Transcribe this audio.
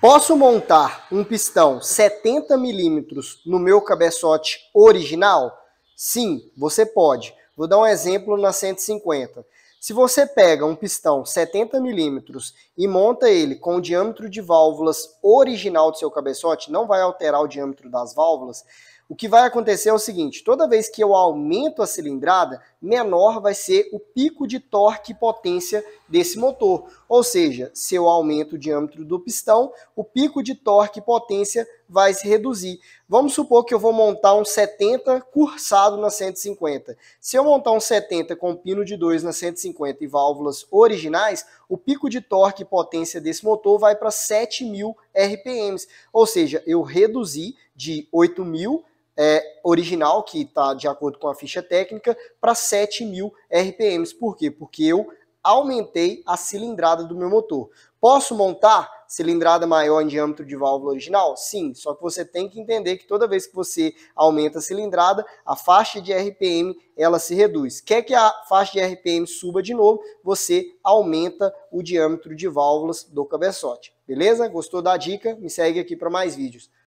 Posso montar um pistão 70 milímetros no meu cabeçote original? Sim, você pode. Vou dar um exemplo na 150. Se você pega um pistão 70 milímetros e monta ele com o diâmetro de válvulas original do seu cabeçote, não vai alterar o diâmetro das válvulas, o que vai acontecer é o seguinte, toda vez que eu aumento a cilindrada, menor vai ser o pico de torque e potência desse motor. Ou seja, se eu aumento o diâmetro do pistão, o pico de torque e potência vai se reduzir. Vamos supor que eu vou montar um 70 cursado na 150. Se eu montar um 70 com pino de 2 na 150 e válvulas originais, o pico de torque e potência desse motor vai para 7.000 RPMs. Ou seja, eu reduzi de 8.000 é, original, que está de acordo com a ficha técnica, para 7.000 RPMs. Por quê? Porque eu aumentei a cilindrada do meu motor. Posso montar cilindrada maior em diâmetro de válvula original? Sim, só que você tem que entender que toda vez que você aumenta a cilindrada, a faixa de RPM ela se reduz. Quer que a faixa de RPM suba de novo, você aumenta o diâmetro de válvulas do cabeçote. Beleza? Gostou da dica? Me segue aqui para mais vídeos.